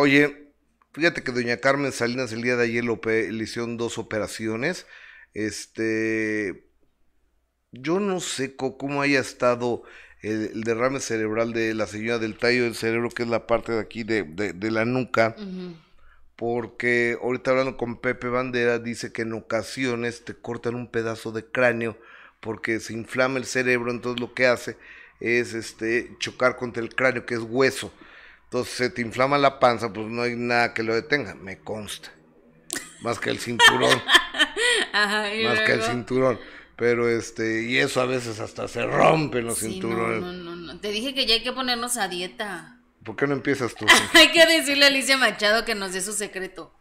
Oye, fíjate que doña Carmen Salinas el día de ayer le hicieron dos operaciones. Este, yo no sé cómo haya estado el, derrame cerebral de la señora del tallo del cerebro, que es la parte de aquí de, la nuca, porque ahorita hablando con Pepe Bandera, dice que en ocasiones te cortan un pedazo de cráneo porque se inflama el cerebro, entonces lo que hace es este chocar contra el cráneo, que es hueso. Entonces se te inflama la panza, pues no hay nada que lo detenga, me consta. Más que el cinturón. más que el cinturón. Pero este, y eso a veces hasta se rompen los cinturones. No, no, no, no, Te dije que ya hay que ponernos a dieta. ¿Por qué no empiezas tú? hay que decirle a Alicia Machado que nos dé su secreto.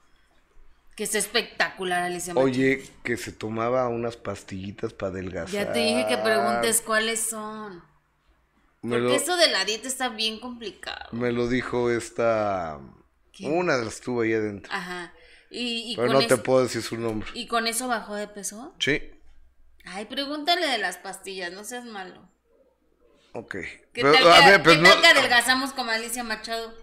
Que es espectacular, Alicia Machado. Oye, que se tomaba unas pastillitas para adelgazar. Ya te dije que preguntes cuáles son. Porque eso de la dieta está bien complicado. Me lo dijo esta. Una de las tuvo ahí adentro. Ajá. Y, y pero no te puedo decir su nombre. ¿Y con eso bajó de peso? Sí. Ay, pregúntale de las pastillas, no seas malo. Ok. ¿Qué pues tal, que, a ver, ¿qué adelgazamos con Alicia Machado?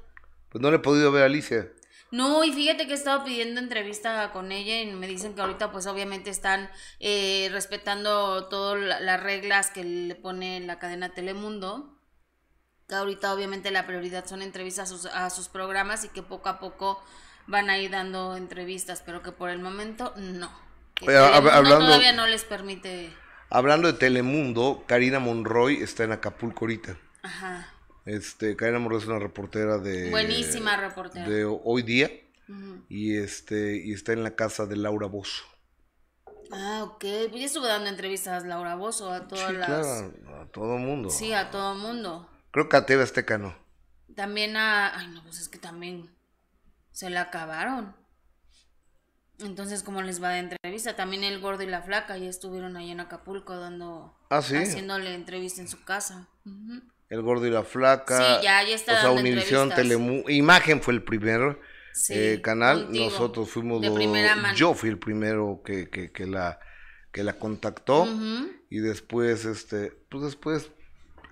Pues no le he podido ver a Alicia. No, y fíjate que he estado pidiendo entrevista con ella y me dicen que ahorita pues obviamente están eh, respetando todas las reglas que le pone la cadena Telemundo. Que ahorita obviamente la prioridad son entrevistas a sus, programas y que poco a poco van a ir dando entrevistas, pero que por el momento no. hablando, no les permite. Hablando de Telemundo, Karina Monroy está en Acapulco ahorita. Ajá. Este, Karina Morales es una reportera de... Buenísima reportera. De hoy día. y, este, y está en la casa de Laura Bozo. Ah, ok. Pues ya estuve dando entrevistas a Laura Bozo, a todas sí, a todo mundo. Sí, a todo mundo. Creo que a TV Azteca no. También a... Ay, no, pues es que también se la acabaron. Entonces, ¿cómo les va de entrevista? También el gordo y la flaca ya estuvieron ahí en Acapulco dando... ¿Ah, sí? Haciéndole entrevista en su casa. El Gordo y la Flaca. Sí, ya, está. O sea, Imagen fue el primer eh, canal. Nosotros fuimos Yo fui el primero que, que, la que la contactó y después este pues después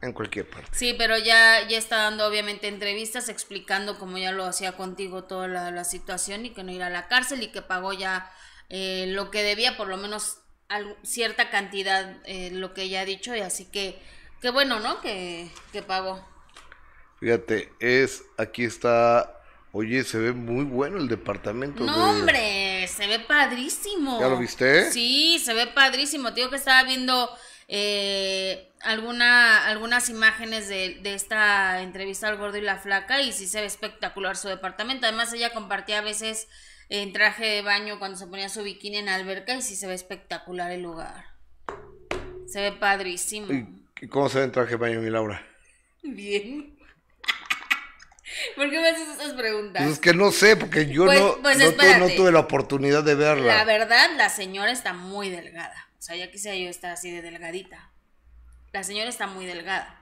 en cualquier parte. Sí, pero ya ya está dando obviamente entrevistas explicando como ya lo hacía contigo toda la, situación y que no irá a la cárcel y que pagó ya eh, lo que debía por lo menos cierta cantidad eh, lo que ella ha dicho y así que Qué bueno, ¿no? Que, que pagó. Fíjate, es, aquí está, oye, se ve muy bueno el departamento. No, hombre, se ve padrísimo. ¿Ya lo viste? Sí, se ve padrísimo. Tío que estaba viendo eh, alguna, algunas imágenes de, de, esta entrevista al gordo y la flaca y sí se ve espectacular su departamento. Además, ella compartía a veces eh, en traje de baño cuando se ponía su bikini en alberca y sí se ve espectacular el lugar. Se ve padrísimo. ¿Y ¿Cómo se ve el traje de baño, mi Laura? Bien. ¿Por qué me haces esas preguntas? Pues es que no sé, porque yo pues, no, pues tuve, la oportunidad de verla. La verdad, la señora está muy delgada. O sea, ya quisiera yo estar así de delgadita. La señora está muy delgada.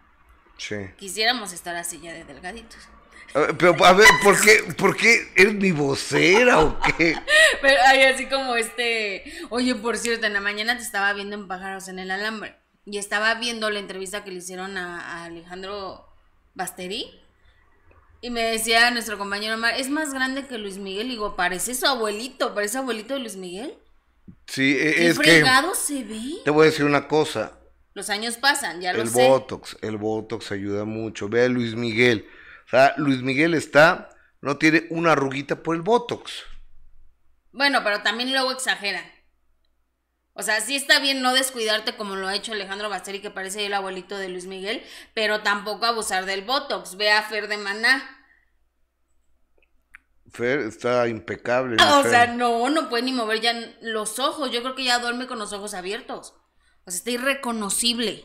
Sí. Quisiéramos estar así ya de delgaditos. pero, a ver, ¿por qué, ¿por qué eres mi vocera o qué? Pero hay así como este. Oye, por cierto, en la mañana te estaba viendo en pájaros en el alambre y estaba viendo la entrevista que le hicieron a, Alejandro Basteri. Y me decía nuestro compañero Omar, es más grande que Luis Miguel. Y digo, parece su abuelito, parece abuelito de Luis Miguel. Sí, e, es se ve? Te voy a decir una cosa. Los años pasan, ya lo el sé. El Botox, el Botox ayuda mucho. Ve a Luis Miguel. O sea, Luis Miguel está, no tiene una arruguita por el Botox. Bueno, pero también luego exagera o sea, sí está bien no descuidarte como lo ha hecho Alejandro Basteri, que parece el abuelito de Luis Miguel, pero tampoco abusar del Botox. Ve a Fer de Maná. Fer está impecable. Ah, o sea, no, no puede ni mover ya los ojos. Yo creo que ya duerme con los ojos abiertos. O sea, está irreconocible.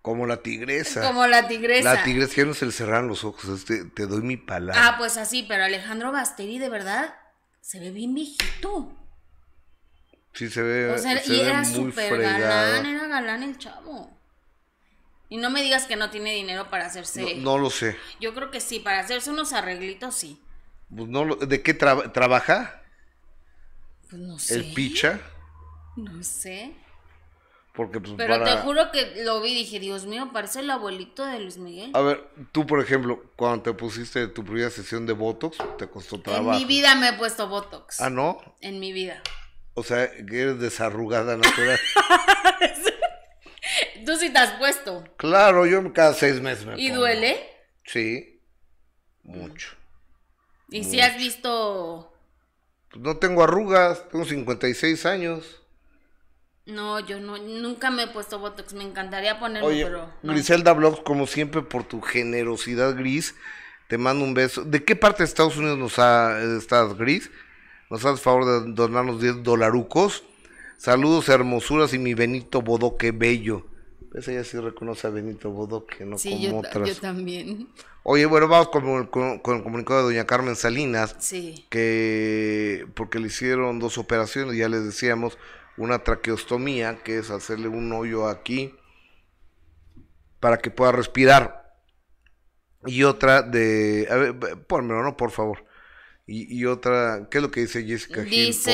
Como la tigresa. Como la tigresa. La tigresa ya no se le cerraron los ojos, te, te doy mi palabra. Ah, pues así, pero Alejandro Basteri de verdad se ve bien viejito. Sí se ve. y era súper galán, era galán el chavo. Y no me digas que no tiene dinero para hacerse. No, lo sé. Yo creo que sí, para hacerse unos arreglitos sí. Pues no, ¿de qué trabaja? Pues no sé. ¿El picha? No sé. Porque pues Pero te juro que lo vi y dije, Dios mío, parece el abuelito de Luis Miguel. A ver, tú, por ejemplo, cuando te pusiste tu primera sesión de Botox, te costó trabajo. En mi vida me he puesto Botox. ¿Ah, no? En mi vida. O sea, que eres desarrugada natural. Tú sí te has puesto. Claro, yo cada seis meses me ¿Y duele? Sí, mucho. ¿Y si has visto...? no tengo arrugas, tengo 56 años. No, yo no, nunca me he puesto Botox, me encantaría ponerlo, pero... Griselda como siempre, por tu generosidad, Gris, te mando un beso. ¿De qué parte de Estados Unidos estás, Gris? Nos haces favor de donarnos 10 dolarucos. Saludos, hermosuras y mi Benito Bodoque Bello. Esa ya sí reconoce a Benito Bodoque, no como yo, otras. yo también. Oye, bueno, vamos con, el comunicado de doña Carmen Salinas. Sí. Que, porque le hicieron dos operaciones, ya les decíamos, una traqueostomía, que es hacerle un hoyo aquí para que pueda respirar. Y otra de... A ver, ponmelo, ¿no? Por favor. Y, otra, ¿qué es lo que dice Jessica Dice,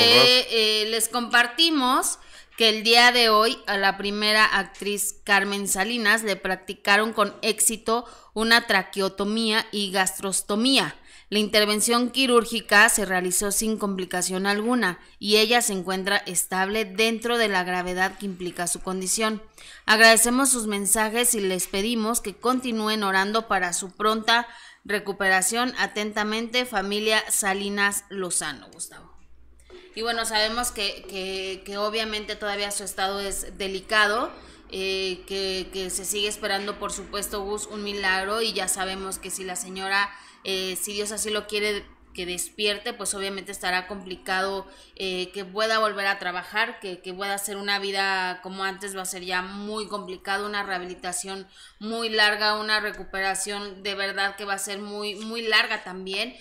eh, les compartimos que el día de hoy a la primera actriz Carmen Salinas le practicaron con éxito una traqueotomía y gastrostomía. La intervención quirúrgica se realizó sin complicación alguna y ella se encuentra estable dentro de la gravedad que implica su condición. Agradecemos sus mensajes y les pedimos que continúen orando para su pronta recuperación. Atentamente, familia Salinas Lozano, Gustavo. Y bueno, sabemos que, que, obviamente todavía su estado es delicado, eh, que, que, se sigue esperando, por supuesto, Gus, un milagro y ya sabemos que si la señora, eh, si Dios así lo quiere, que despierte, pues obviamente estará complicado eh, que pueda volver a trabajar, que, que, pueda hacer una vida como antes va a ser ya muy complicado, una rehabilitación muy larga, una recuperación de verdad que va a ser muy, muy larga también.